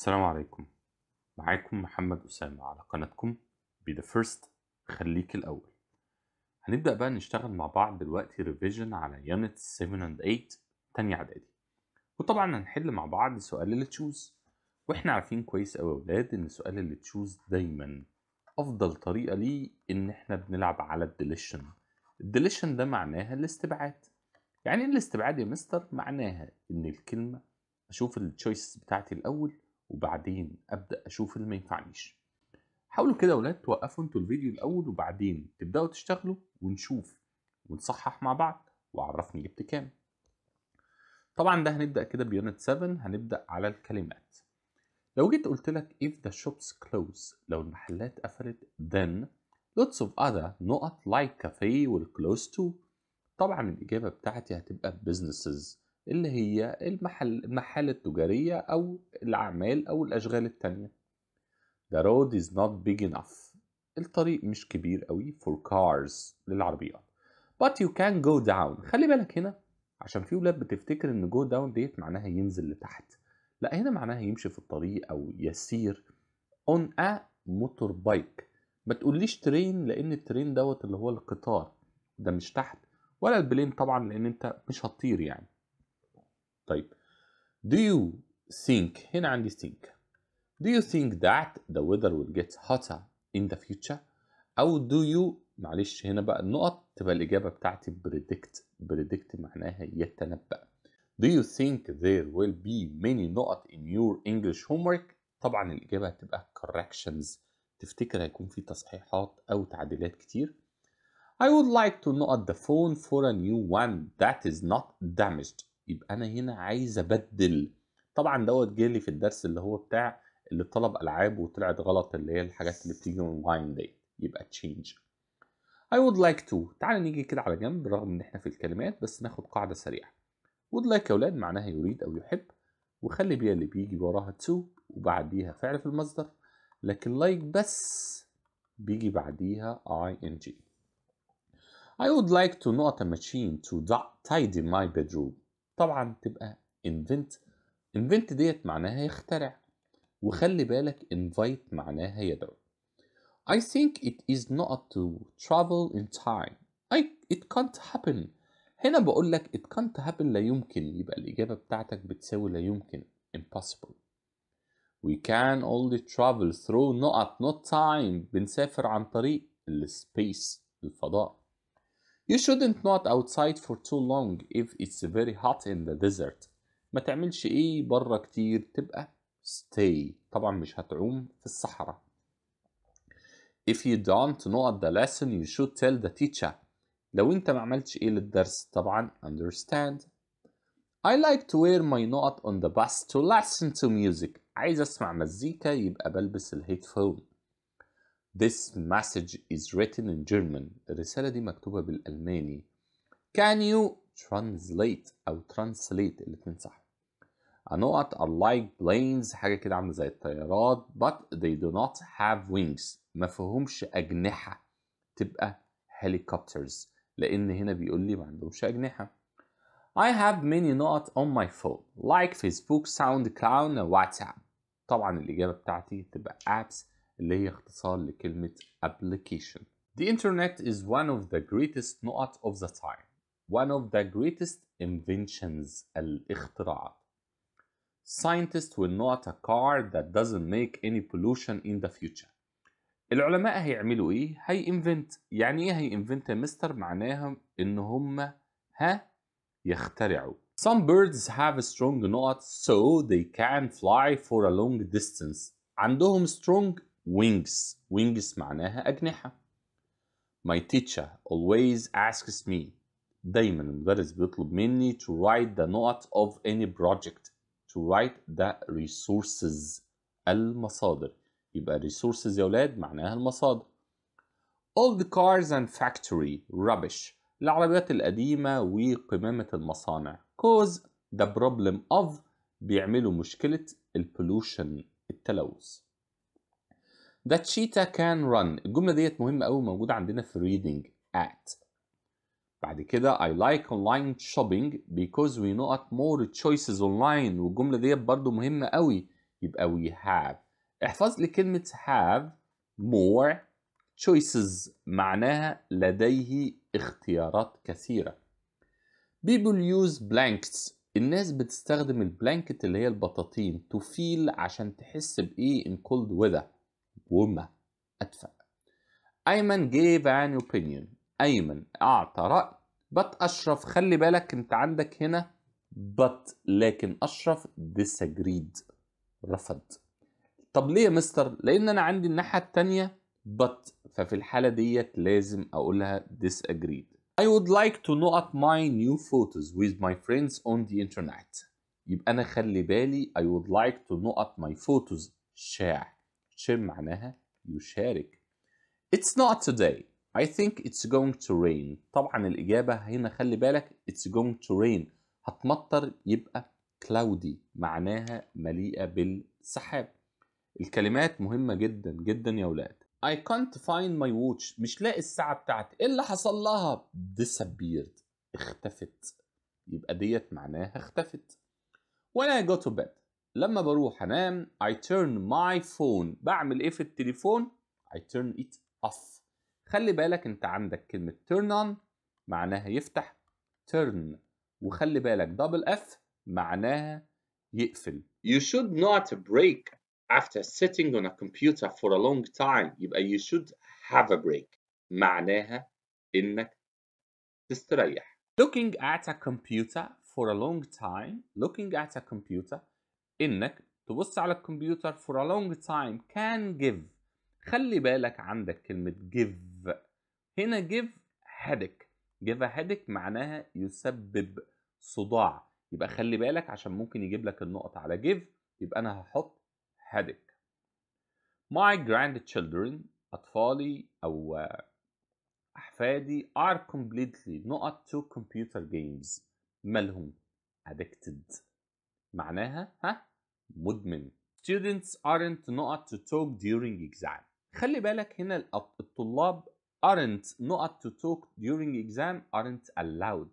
السلام عليكم معاكم محمد أسامة على قناتكم Be The First خليك الأول هنبدأ بقى نشتغل مع بعض دلوقتي ريفيجن على يونت 7 and 8 تانية إعدادي وطبعا هنحل مع بعض سؤال اللي تشوز واحنا عارفين كويس أوي يا ولاد إن سؤال اللي تشوز دايما أفضل طريقة ليه إن احنا بنلعب على الديليشن الديليشن ده معناها الاستبعاد يعني إيه الاستبعاد يا مستر معناها إن الكلمة أشوف التشويسز بتاعتي الأول وبعدين ابدا اشوف اللي ما ينفعنيش حاولوا كده يا ولاد توقفوا انتوا الفيديو الاول وبعدين تبداوا تشتغلوا ونشوف ونصحح مع بعض وعرفني جبت كام طبعا ده هنبدا كده بيونت 7 هنبدا على الكلمات لو جيت قلت لك if the shops close لو المحلات قفلت then lots of other نقط like cafe will close too طبعا الإجابة بتاعتي هتبقى businesses اللي هي المحل المحال التجارية أو الأعمال أو الأشغال التانية The road is not big enough الطريق مش كبير قوي for cars للعربيات but you can go down خلي بالك هنا عشان في ولاد بتفتكر ان جو داون ديت معناها ينزل لتحت لا هنا معناها يمشي في الطريق او يسير on a motorbike. ما تقوليش ترين لان الترين دوت اللي هو القطار ده مش تحت ولا البلين طبعا لان انت مش هتطير يعني طيب do you think هنا عندي think do you think that the weather will get hotter in the future او do you معلش هنا بقى النقط تبقى الاجابه بتاعتي predict predict معناها يتنبأ do you think there will be many نقط in your English homework طبعا الاجابه هتبقى corrections تفتكر هيكون في تصحيحات او تعديلات كتير I would like to know the phone for a new one that is not damaged يبقى انا هنا عايز ابدل طبعا دوت جالي في الدرس اللي هو بتاع اللي طلب العاب وطلعت غلط اللي هي الحاجات اللي بتيجي اونلاين دي يبقى تشينج I would like to تعال نيجي كده على جنب رغم ان احنا في الكلمات بس ناخد قاعده سريعه would like يا اولاد معناها يريد او يحب وخلي بيها اللي بيجي وراها تو وبعديها فعل في المصدر لكن like بس بيجي بعديها اي ان جي I would like to not a machine to tidy my bedroom طبعا تبقى invent invent ديت معناها يخترع وخلي بالك invite معناها يدعو I think it is not to travel in time I, it can't happen هنا بقول لك it can't happen لا يمكن يبقى الإجابة بتاعتك بتساوي لا يمكن impossible We can only travel through not not time بنسافر عن طريق السبيس الفضاء You shouldn't not outside for too long if it's very hot in the desert ما تعملش ايه بره كتير تبقى stay طبعا مش هتعوم في الصحراء If you don't know the lesson you should tell the teacher لو انت ما عملتش ايه للدرس طبعا understand I like to wear my knot on the bus to listen to music عايز اسمع مزيكا يبقى بلبس الهيدفون this message is written in German. الرسالة دي مكتوبة بالألماني. Can you translate أو translate الاتنين صح. هنقط are like planes حاجة كده عاملة زي الطيارات but they do not have wings ما مفهومش أجنحة تبقى helicopters لأن هنا بيقول لي ما عندهمش أجنحة. I have many notes on my phone like Facebook, SoundCloud, WhatsApp. طبعا الإجابة بتاعتي تبقى apps اللي هي اختصار لكلمة application. The internet is one of the greatest not of the time. One of the greatest inventions الاختراعات. Scientists will not a car that doesn't make any pollution in the future. العلماء هيعملوا ايه؟ هي invent يعني ايه هي invent مستر؟ معناها ان هم ها يخترعوا. Some birds have a strong knot so they can fly for a long distance. عندهم strong wings wings معناها أجنحة my teacher always asks me دايما المدرس بيطلب مني to write the note of any project to write the resources المصادر يبقى resources يا ولاد معناها المصادر all the cars and factory rubbish العربيات القديمة وقمامة المصانع cause the problem of بيعملوا مشكلة البولوشن التلوث The cheetah can run الجملة ديت مهمة قوي موجودة عندنا في reading at بعد كده I like online shopping because we know at more choices online والجملة ديت برضو مهمة قوي يبقى we have احفظ لي كلمة have more choices معناها لديه اختيارات كثيرة people use blankets الناس بتستخدم البلانكت اللي هي البطاطين to feel عشان تحس بإيه in cold weather وما أدفع أيمن gave an opinion أيمن أعطى رأي but أشرف خلي بالك أنت عندك هنا but لكن أشرف disagreed رفض طب ليه يا مستر؟ لأن أنا عندي الناحية التانية but ففي الحالة ديت لازم أقولها disagreed I would like to know at my new photos with my friends on the internet يبقى أنا خلي بالي I would like to know at my photos شاع شير معناها يشارك It's not today I think it's going to rain طبعا الإجابة هنا خلي بالك it's going to rain هتمطر يبقى cloudy معناها مليئة بالسحاب الكلمات مهمة جدا جدا يا ولاد I can't find my watch مش لاقي الساعة بتاعتي ايه اللي حصل لها disappeared اختفت يبقى ديت معناها اختفت when I go to bed لما بروح انام I turn my phone بعمل ايه في التليفون I turn it off خلي بالك انت عندك كلمة turn on معناها يفتح turn وخلي بالك double F معناها يقفل You should not break after sitting on a computer for a long time يبقى you should have a break معناها انك تستريح Looking at a computer for a long time looking at a computer انك تبص على الكمبيوتر for a long time can give خلي بالك عندك كلمة give هنا give headache give a headache معناها يسبب صداع يبقى خلي بالك عشان ممكن يجيب لك النقط على give يبقى أنا هحط headache my grandchildren أطفالي أو أحفادي are completely نقط to computer games مالهم addicted معناها ها مدمن students aren't not to talk during exam خلي بالك هنا الطلاب aren't not to talk during exam aren't allowed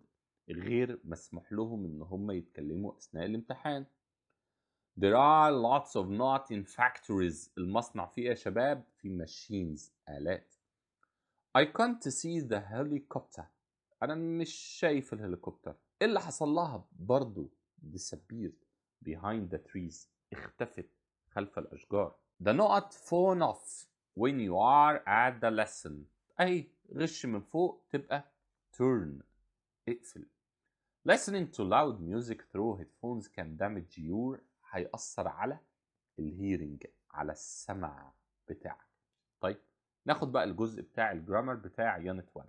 غير مسموح لهم ان هم يتكلموا اثناء الامتحان There are lots of not in factories المصنع فيه يا شباب في machines آلات I can't see the helicopter أنا مش شايف الهليكوبتر إيه اللي حصل لها برضو disappeared behind the trees اختفت خلف الأشجار the not phone off when you are at the lesson أي غش من فوق تبقى turn اقفل listening to loud music through headphones can damage your هيأثر على الهيرنج على السمع بتاعك طيب ناخد بقى الجزء بتاع الجرامر بتاع يونت 1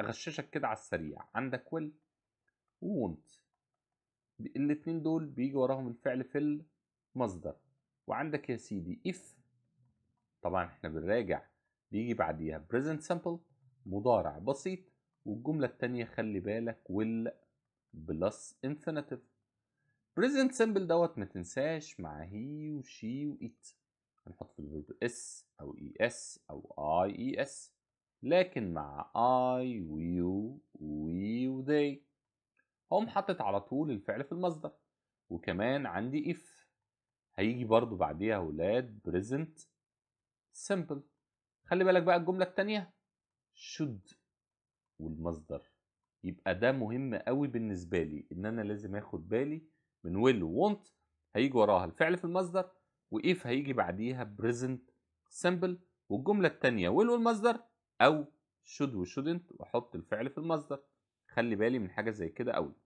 اغششك كده على السريع عندك will won't الاتنين دول بيجي وراهم الفعل في المصدر وعندك يا سيدي if طبعا احنا بنراجع بيجي بعديها present simple مضارع بسيط والجملة التانية خلي بالك will plus infinitive present simple دوت ما تنساش مع he وشي وit هنحط في الفيرب اس او اي اس او اي اي اس لكن مع I ويو وي وذي هقوم حاطط على طول الفعل في المصدر وكمان عندي if هيجي برضو بعديها ولاد present simple خلي بالك بقى الجملة التانية should والمصدر يبقى ده مهم قوي بالنسبة لي ان انا لازم اخد بالي من will و want هيجي وراها الفعل في المصدر وإيف هيجي بعديها present simple والجملة التانية will والمصدر أو should وshouldn't وأحط الفعل في المصدر خلي بالي من حاجة زي كده أوي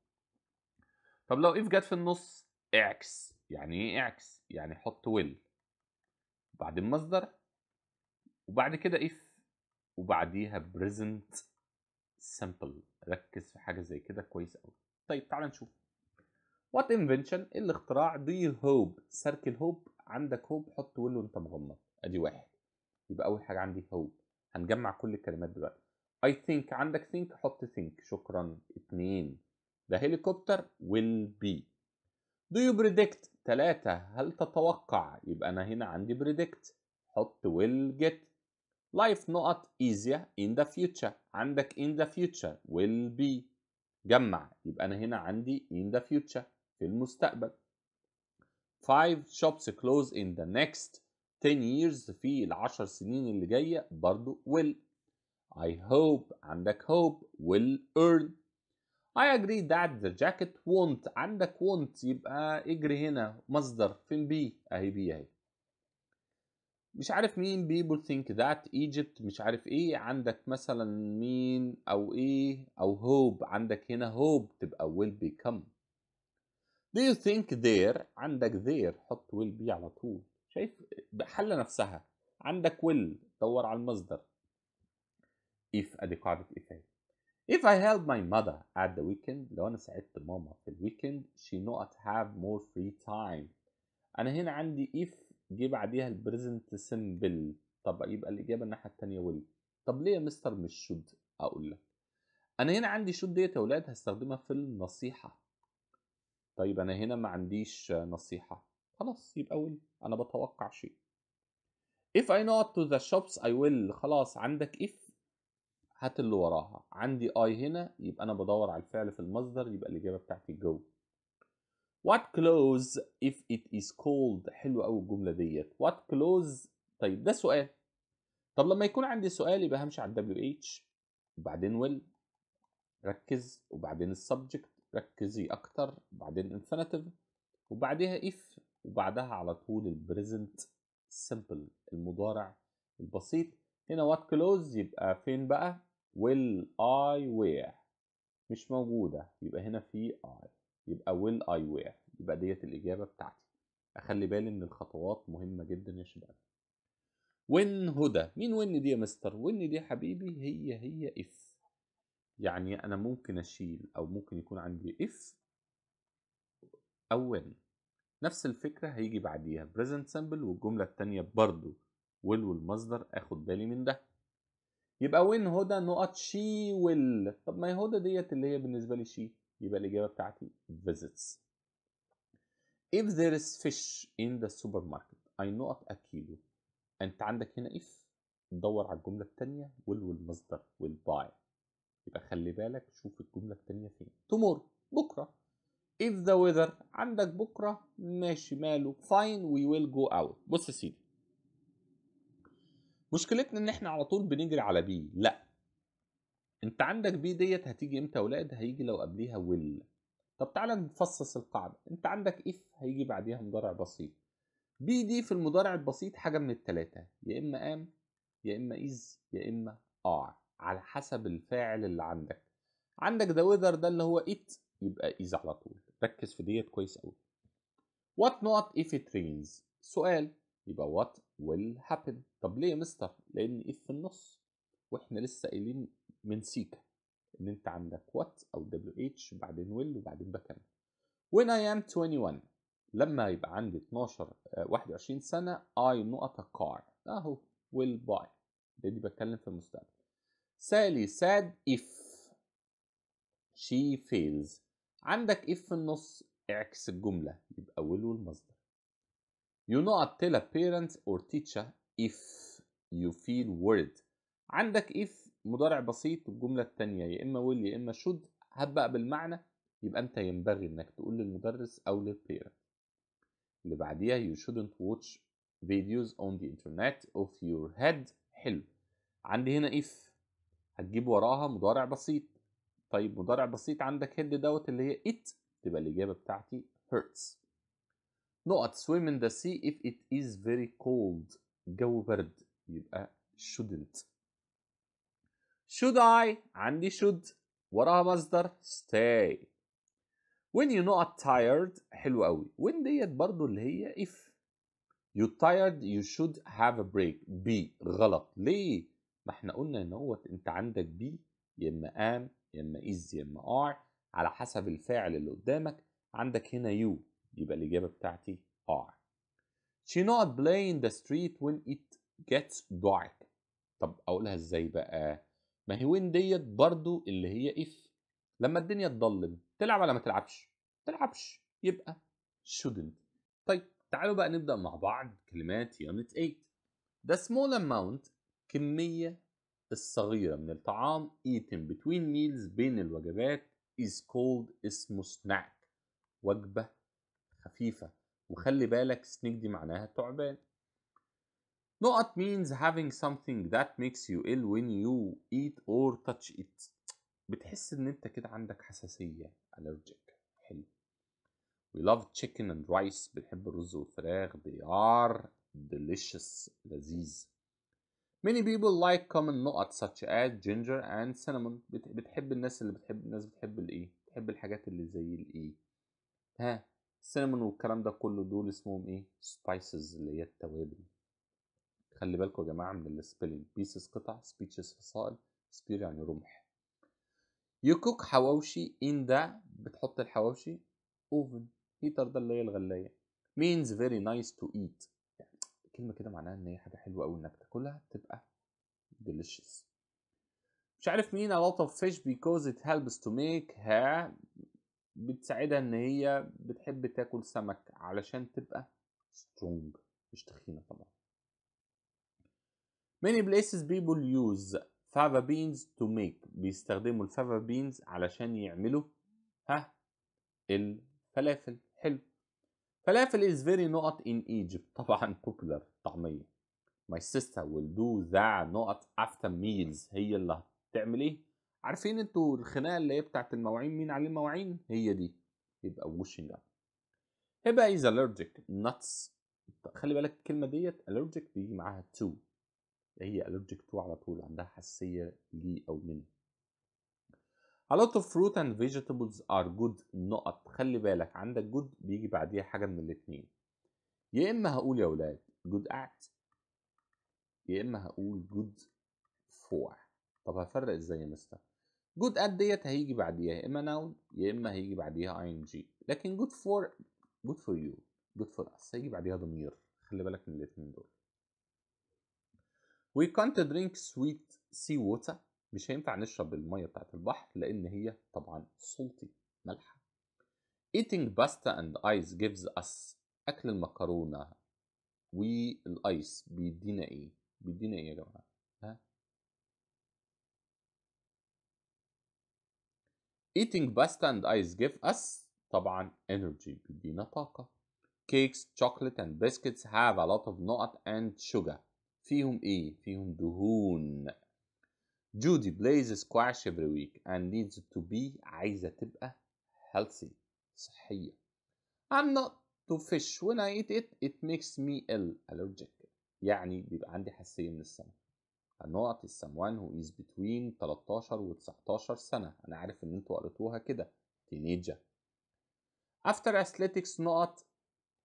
طب لو اف جت في النص اعكس يعني ايه اعكس يعني حط ويل وبعدين مصدر وبعد كده اف وبعديها بريزنت سامبل ركز في حاجه زي كده كويس قوي طيب تعال نشوف وات انفنشن الاختراع دي هوب سيركل هوب عندك هوب حط ويل وانت مغمض ادي واحد يبقى اول حاجه عندي هوب هنجمع كل الكلمات دلوقتي I think عندك think حط think شكرا اتنين The helicopter will be. Do you predict؟ تلاتة هل تتوقع؟ يبقى أنا هنا عندي predict حط will get. Life not easier in the future عندك in the future will be. جمع يبقى أنا هنا عندي in the future في المستقبل. Five shops close in the next 10 years في العشر سنين اللي جاية برضو will. I hope عندك hope will earn I agree that the jacket won't عندك won't يبقى اجري هنا مصدر فين بي اهي بي اهي مش عارف مين people think that Egypt مش عارف ايه عندك مثلا مين او ايه او hope عندك هنا hope تبقى will become do you think there عندك there حط will be على طول شايف حل نفسها عندك will دور على المصدر if ادي قاعدة if If I help my mother at the weekend لو أنا ساعدت ماما في الويكند she not have more free time أنا هنا عندي if جه بعديها ال present simple طب يبقى الإجابة الناحية التانية will طب ليه يا مستر مش should أقول لك أنا هنا عندي should ديت يا ولاد هستخدمها في النصيحة طيب أنا هنا ما عنديش نصيحة خلاص يبقى will أنا بتوقع شيء if I not to the shops I will خلاص عندك if هات اللي وراها عندي اي هنا يبقى انا بدور على الفعل في المصدر يبقى الاجابه بتاعتي جو what clothes if it is cold حلوه قوي الجمله ديت what clothes طيب ده سؤال طب لما يكون عندي سؤال يبقى همشي على الدبليو اتش وبعدين ويل ركز وبعدين السبجكت ركزي اكتر وبعدين انفينيتيف وبعدها اف وبعدها على طول البريزنت سمبل المضارع البسيط هنا وات كلوز يبقى فين بقى will I wear مش موجودة يبقى هنا في I يبقى will I wear يبقى ديت الإجابة بتاعتي أخلي بالي إن الخطوات مهمة جدا يا شباب وين هدى مين وين دي يا مستر وين دي يا حبيبي هي هي if يعني أنا ممكن أشيل أو ممكن يكون عندي if أو when نفس الفكرة هيجي بعديها present simple والجملة التانية برضو will والمصدر أخد بالي من ده يبقى وين هدى نقط شي ويل طب ما هي هدى ديت اللي هي بالنسبه لي شي يبقى الاجابه بتاعتي visits if there is fish in the supermarket اي نقط kilo انت عندك هنا if دور على الجمله الثانيه will والمصدر will buy يبقى خلي بالك شوف الجمله الثانيه فين tomorrow بكره if the weather عندك بكره ماشي ماله fine we will go out بص يا سيدي مشكلتنا ان احنا على طول بنجري على بي لا انت عندك بي ديت هتيجي امتى ولاد هيجي لو قبليها ويل طب تعالى نفصص القاعده انت عندك اف هيجي بعديها مضارع بسيط بي دي في المضارع البسيط حاجه من الثلاثه يا اما ام يا اما از يا اما ار على حسب الفاعل اللي عندك عندك ذا ويذر ده اللي هو ات يبقى از على طول ركز في ديت كويس قوي وات نوت اف ات رينز سؤال يبقى وات will happen طب ليه يا مستر لان if في النص واحنا لسه قايلين من سيكا ان انت عندك what او wh وبعدين will وبعدين بكمل when I am 21 لما يبقى عندي 12 21 آه، سنة I a car اهو will buy لاني بتكلم في المستقبل سالي sad if she fails عندك if في النص اعكس الجملة يبقى will والمصدر You not tell a parent or teacher if you feel worried عندك if مضارع بسيط والجملة التانية يا إما will يا إما should هات بقى بالمعنى يبقى أنت ينبغي إنك تقول للمدرس أو للبيرنت اللي بعديها you shouldn't watch videos on the internet of your head حلو عندي هنا if هتجيب وراها مضارع بسيط طيب مضارع بسيط عندك هيد دوت اللي هي it تبقى الإجابة بتاعتي hurts نقط swim in the sea if it is very cold الجو برد يبقى shouldn't should I عندي should وراها مصدر stay when you not tired حلو قوي when ديت برضو اللي هي if you tired you should have a break be غلط ليه ما احنا قلنا ان هو انت عندك be يا اما am يا اما is يا اما are على حسب الفاعل اللي قدامك عندك هنا you يبقى الإجابة بتاعتي R She not play in the street when it gets dark طب أقولها إزاي بقى؟ ما هي وين ديت برضو اللي هي if لما الدنيا تضلم تلعب ولا ما تلعبش؟ تلعبش يبقى shouldn't طيب تعالوا بقى نبدأ مع بعض كلمات يونت 8 The small amount كمية الصغيرة من الطعام eaten between meals بين الوجبات is called اسمه snack وجبة خفيفة وخلي بالك سنيك دي معناها تعبان نقط means having something that makes you ill when you eat or touch it بتحس ان انت كده عندك حساسية allergic حلو we love chicken and rice بنحب الرز والفراخ they are delicious لذيذ Many people like common نقط such as ginger and cinnamon بتحب الناس اللي بتحب الناس بتحب الايه؟ بتحب الحاجات اللي زي الايه؟ ها السينمون والكلام ده كله دول اسمهم ايه سبايسز اللي هي التوابل خلي بالكم يا جماعه من السبيلنج بيسز قطع سبيتشز فصائل سبير يعني رمح يكوك حواوشي ان ده بتحط الحواوشي اوفن هيتر ده اللي هي الغلايه means very nice to eat يعني كلمه كده معناها ان هي حاجه حلوه قوي انك تاكلها تبقى delicious مش عارف مين a lot of fish because it helps to make her بتساعدها ان هي بتحب تاكل سمك علشان تبقى سترونج مش تخينه طبعا many places people use fava beans to make بيستخدموا الفافا بينز علشان يعملوا ها الفلافل حلو فلافل is very not in Egypt طبعا popular طعمية my sister will do that not after meals هي اللي هتعمل ايه عارفين انتوا الخناقه اللي هي بتاعت المواعين مين عليه المواعين هي دي يبقى ووشنج اب هبقى از allergic نتس خلي بالك الكلمه ديت الرجيك بيجي معاها تو هي الرجيك تو على طول عندها حساسيه لي او من A lot of fruit and vegetables are good نقط خلي بالك عندك good بيجي بعديها حاجه من الاتنين يا اما هقول يا ولاد good at يا اما هقول good for طب هفرق ازاي يا مستر جود ات ديت هيجي بعديها يا اما ناون يا اما هيجي بعديها اي ان جي لكن جود فور جود فور يو جود فور اس هيجي بعديها ضمير خلي بالك من الاثنين دول وي كانت درينك سويت سي ووتر مش هينفع نشرب الميه بتاعت البحر لان هي طبعا صلتي مالحه eating pasta and ice gives us اكل المكرونه والايس بيدينا ايه بيدينا ايه يا جماعه ها eating pasta and ice give us طبعا energy بدينا طاقة cakes chocolate and biscuits have a lot of nut and sugar فيهم ايه؟ فيهم دهون Judy plays squash every week and needs to be عايزة تبقى healthy صحية I'm not to fish when I eat it it makes me ill allergic يعني بيبقى عندي حساسية من السمك النقط السموان هو is بتوين 13 و 19 سنة أنا عارف إن أنتوا قريتوها كده تينيجر After athletics نقط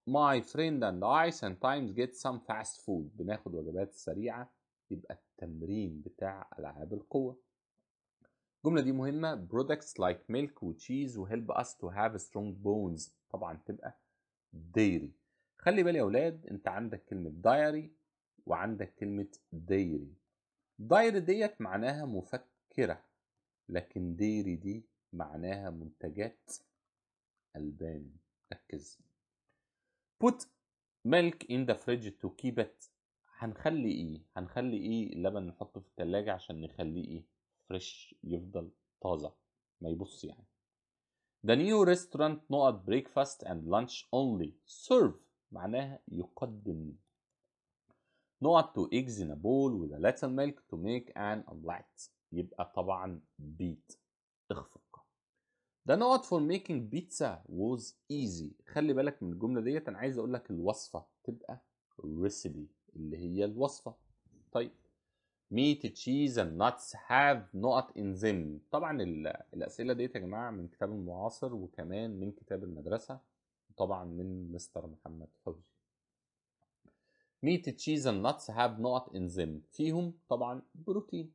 my friend and I sometimes get some fast food بناخد وجبات سريعة يبقى التمرين بتاع ألعاب القوة الجملة دي مهمة products like milk و cheese will help us to have strong bones طبعا تبقى dairy خلي بالي يا ولاد انت عندك كلمة diary وعندك كلمة dairy داير ديت معناها مفكرة لكن ديري دي معناها منتجات ألبان ركز put milk in the fridge to keep it هنخلي ايه هنخلي ايه اللبن نحطه في التلاجة عشان نخليه ايه فريش يفضل طازة ما يبص يعني The new restaurant نقط breakfast and lunch only serve معناها يقدم نقط to eggs in a bowl with a little milk to make an omelette يبقى طبعا بيت اخفق ده نقط for making pizza was easy خلي بالك من الجملة ديت أنا عايز أقول لك الوصفة تبقى recipe اللي هي الوصفة طيب meat cheese and nuts have نقط in them طبعا الأسئلة ديت يا جماعة من كتاب المعاصر وكمان من كتاب المدرسة وطبعا من مستر محمد حفظ Meat, cheese and nuts have not in them فيهم طبعا بروتين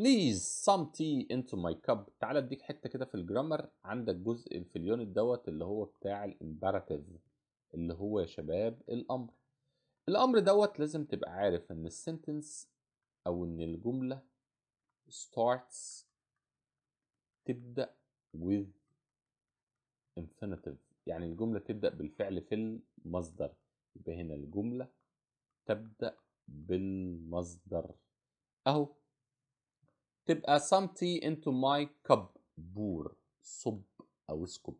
Please some tea into my cup تعال اديك حته كده في الجرامر عندك جزء في اليونت دوت اللي هو بتاع الامبراتيف اللي هو يا شباب الامر الامر دوت لازم تبقى عارف ان السنتنس او ان الجمله starts تبدا with infinitive يعني الجمله تبدا بالفعل في المصدر يبقى هنا الجمله تبدأ بالمصدر أهو تبقى something into my cup بور صب أو اسكب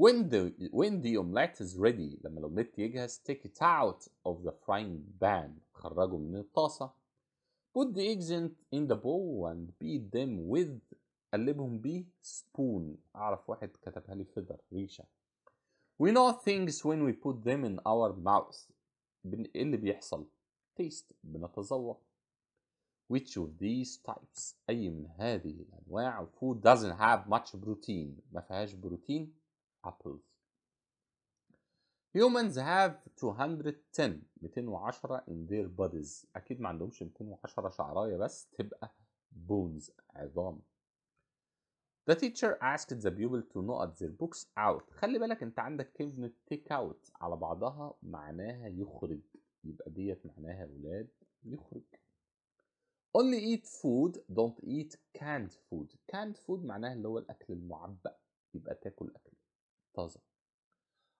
When the, when the omelette is ready لما الأومليت يجهز take it out of the frying pan خرجه من الطاسة put the eggs in, in the bowl and beat them with قلبهم بيه spoon أعرف واحد كتبها لي فيدر ريشة We know things when we put them in our mouth ايه اللي بيحصل تيست بنتذوق which of these types أي من هذه الأنواع food doesn't have much protein ما فيهاش بروتين apples humans have 210 210 in their bodies أكيد ما عندهمش 210 شعراية بس تبقى bones عظام The teacher asked the pupil to not their books out. خلي بالك انت عندك كلمة take out على بعضها معناها يخرج يبقى ديت معناها ولاد يخرج. Only eat food don't eat canned food. Canned food معناها اللي هو الأكل المعبأ يبقى تاكل أكل طازة.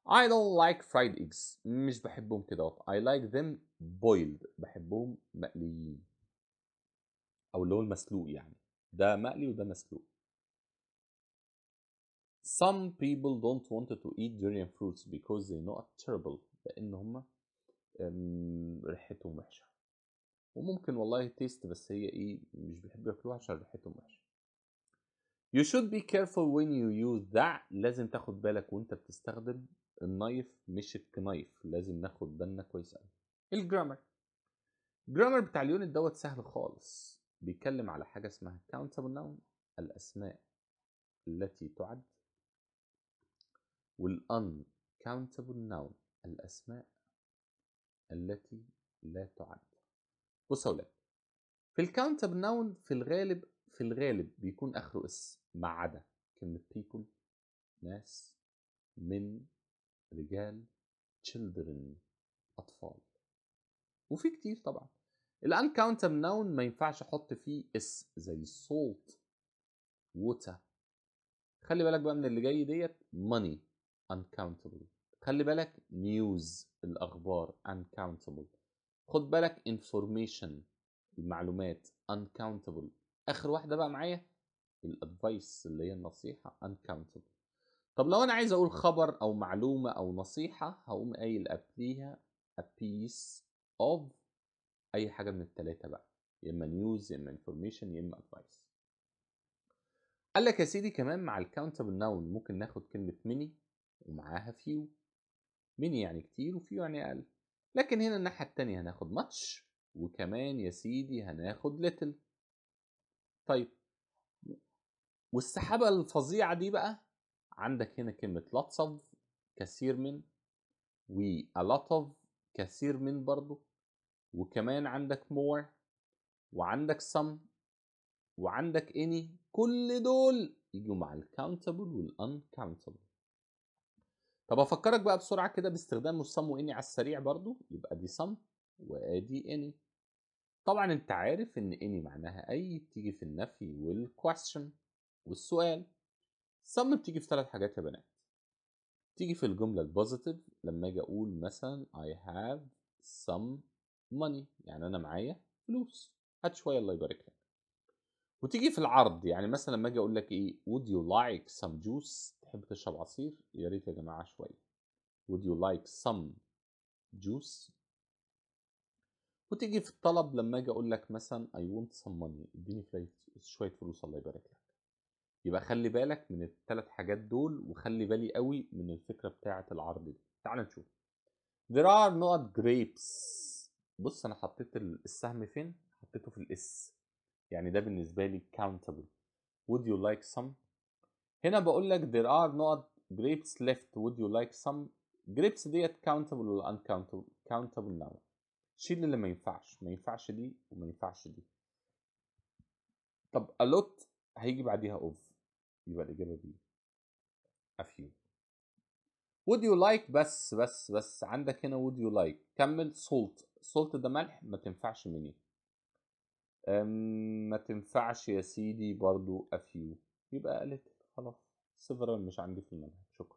I don't like fried eggs مش بحبهم كده I like them boiled بحبهم مقليين أو اللي هو المسلوق يعني ده مقلي وده مسلوق. Some people don't want to eat durian fruits because they not terrible لأن هما ريحتهم وحشة وممكن والله تيست بس هي ايه مش بيحبوا ياكلوها عشان ريحتهم وحشة You should be careful when you use that لازم تاخد بالك وانت بتستخدم النايف مش الكنايف لازم ناخد بالنا كويس قوي الجرامر الجرامر بتاع اليونت دوت سهل خالص بيتكلم على حاجة اسمها countable noun الأسماء التي تعد والuncountable noun الأسماء التي لا تعد بص يا ولاد في الكاونتابل ناون في الغالب في الغالب بيكون آخره اس ما عدا كلمة people ناس من رجال children أطفال وفي كتير طبعا uncountable noun ما ينفعش احط فيه اس زي salt water خلي بالك بقى من اللي جاي ديت money uncountable خلي بالك news الأخبار uncountable خد بالك information المعلومات uncountable آخر واحدة بقى معايا الادفايس اللي هي النصيحة uncountable طب لو أنا عايز أقول خبر أو معلومة أو نصيحة هقوم قايل قبليها a piece of أي حاجة من التلاتة بقى يا إما news يا إما information يا إما advice قال لك يا سيدي كمان مع الكاونتبل ناون ممكن ناخد كلمة ميني ومعاها فيو من يعني كتير وفيو يعني أقل لكن هنا الناحية التانية هناخد ماتش وكمان يا سيدي هناخد ليتل طيب والسحابة الفظيعة دي بقى عندك هنا كلمة lots of كثير من و a lot of كثير من برضو وكمان عندك more وعندك some وعندك any كل دول يجوا مع الكاونتبل والانكاونتبل طب افكرك بقى بسرعه كده باستخدام الصم واني على السريع برضو يبقى دي صم وادي اني طبعا انت عارف ان اني معناها اي بتيجي في النفي والكويشن والسؤال صم بتيجي في ثلاث حاجات يا بنات تيجي في الجملة البوزيتيف لما اجي اقول مثلا I have some money يعني انا معايا فلوس هات شوية الله يبارك لك وتيجي في العرض يعني مثلا لما اجي اقول لك ايه would you like some juice بتحب تشرب عصير يا ريت يا جماعة شوية would you like some juice وتيجي في الطلب لما اجي اقول لك مثلا I want some money اديني شوية فلوس الله يبارك لك يبقى خلي بالك من الثلاث حاجات دول وخلي بالي قوي من الفكرة بتاعة العرض دي تعال نشوف there are not grapes بص انا حطيت السهم فين حطيته في الاس يعني ده بالنسبة لي countable would you like some هنا بقول لك there are not grapes left would you like some grapes ديت countable ولا uncountable countable now شيل اللي ما ينفعش ما ينفعش دي وما ينفعش دي طب a lot هيجي بعديها of يبقى الإجابة دي a few would you like بس بس بس عندك هنا would you like كمل salt salt ده ملح ما تنفعش مني ما تنفعش يا سيدي برضو a few يبقى قالت خلاص سيفرال مش عندي في المنهج شكرا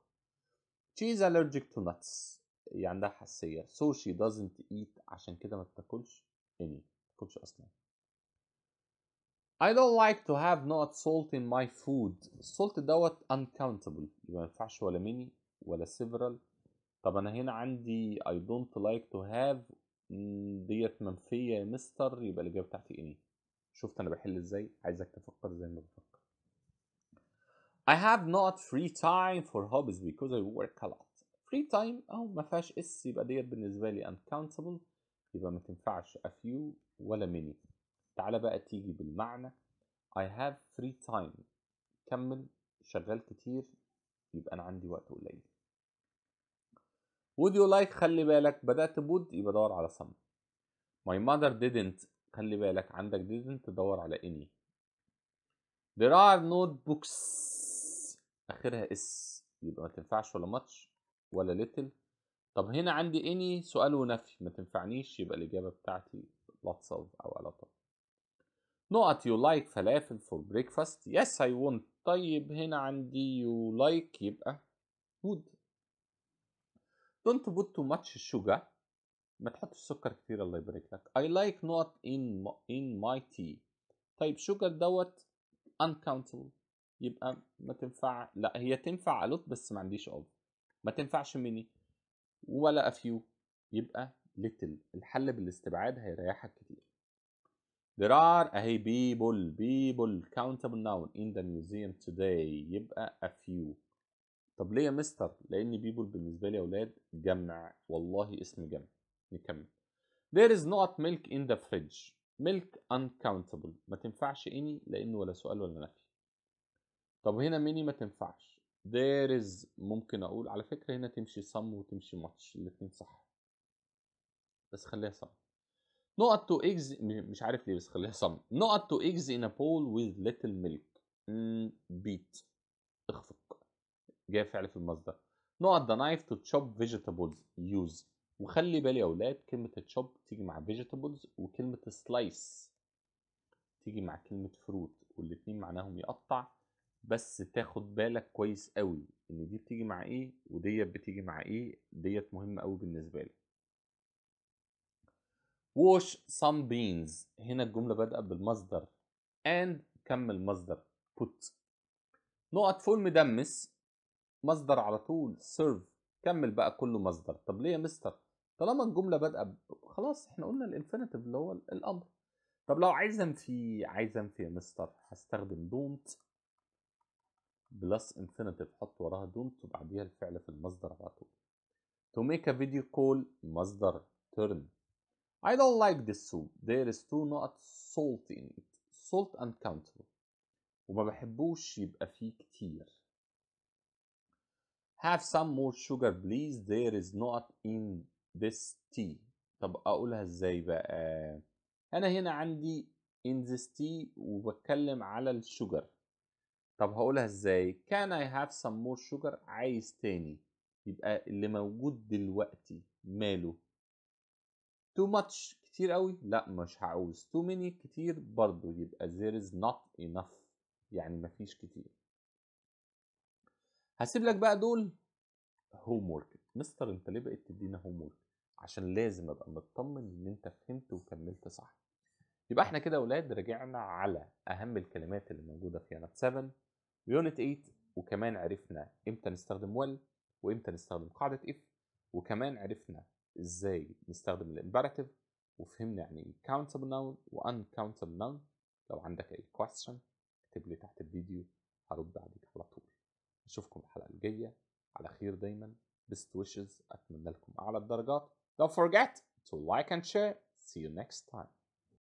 she is allergic to nuts هي يعني عندها حساسية so she doesn't eat عشان كده ما بتاكلش any ما بتاكلش أصلا I don't like to have not salt in my food السولت دوت uncountable يبقى ما ينفعش ولا many ولا several طب أنا هنا عندي I don't like to have ديت منفية يا مستر يبقى الإجابة بتاعتي any شفت أنا بحل إزاي عايزك تفكر زي ما بفكر I have not free time for hobbies because I work a lot. Free time أو oh, ما فيهاش اس يبقى ديت بالنسبة لي uncountable يبقى ما تنفعش a few ولا many. تعالى بقى تيجي بالمعنى I have free time كمل شغال كتير يبقى أنا عندي وقت قليل. Would you like خلي بالك بدأت بود يبقى دور على سم. My mother didn't خلي بالك عندك didn't تدور على any. There are notebooks اخرها اس يبقى ما تنفعش ولا ماتش ولا ليتل طب هنا عندي اني سؤال ونفي ما تنفعنيش يبقى الاجابه بتاعتي lots of او على طول نقط يو لايك فلافل فور بريكفاست يس اي وونت طيب هنا عندي يو لايك like يبقى فود دونت بوت تو ماتش شوجر ما تحطش سكر كتير الله يبارك لك اي لايك نوت ان ان ماي تي طيب شوجر دوت uncountable يبقى ما تنفع لا هي تنفع الوت بس ما عنديش اوف ما تنفعش مني ولا افيو يبقى ليتل الحل بالاستبعاد هيريحك كتير There are اهي people people countable noun in the museum today يبقى a few طب ليه يا مستر؟ لأن people بالنسبة لي يا اولاد جمع والله اسم جمع نكمل There is not milk in the fridge milk uncountable ما تنفعش اني لأنه ولا سؤال ولا نفي طب هنا ميني ما تنفعش دارز ممكن اقول على فكرة هنا تمشي صم وتمشي ماتش الاثنين صح بس خليها صم نقط تو اكز مش عارف ليه بس خليها صم نقط تو اكز ان ا بول ويز ليتل ميلك بيت اخفق جاي فعل في المصدر نقط ذا نايف تو تشوب فيجيتابلز يوز وخلي بالي يا اولاد كلمة تشوب تيجي مع فيجيتابلز وكلمة سلايس تيجي مع كلمة فروت والاثنين معناهم يقطع بس تاخد بالك كويس قوي ان دي بتيجي مع ايه وديت بتيجي مع ايه ديت مهمه قوي بالنسبه لي wash some beans هنا الجملة بدأ بالمصدر and كمل مصدر put نقط فول مدمس مصدر على طول serve كمل بقى كله مصدر طب ليه يا مستر طالما الجملة بادئة ب... خلاص احنا قلنا الانفينيتيف اللي هو الأمر طب لو عايز انفي عايز انفي يا مستر هستخدم don't بلس infinitive حط وراها don't وبعديها الفعل في المصدر على طول to make a video call مصدر turn I don't like this soup there is too much salt in it salt uncountable وما بحبوش يبقى فيه كتير have some more sugar please there is not in this tea طب اقولها ازاي بقى انا هنا عندي in this tea وبتكلم على الشجر طب هقولها ازاي كان اي هاف سم مور شوجر عايز تاني يبقى اللي موجود دلوقتي ماله تو ماتش كتير قوي لا مش هعوز تو ميني كتير برضو يبقى there is not enough يعني مفيش كتير هسيب لك بقى دول هوم وورك مستر انت ليه بقيت تدينا هوم وورك عشان لازم ابقى مطمن ان انت فهمت وكملت صح يبقى احنا كده اولاد رجعنا على اهم الكلمات اللي موجوده في يانات 7 يونت 8 وكمان عرفنا امتى نستخدم ويل وامتى نستخدم قاعدة اف وكمان عرفنا ازاي نستخدم الامبراتيف وفهمنا يعني ايه countable noun وان uncountable noun لو عندك اي question اكتب لي تحت الفيديو هرد عليك على طول اشوفكم الحلقة الجاية على خير دايما best wishes اتمنى لكم اعلى الدرجات don't forget to like and share see you next time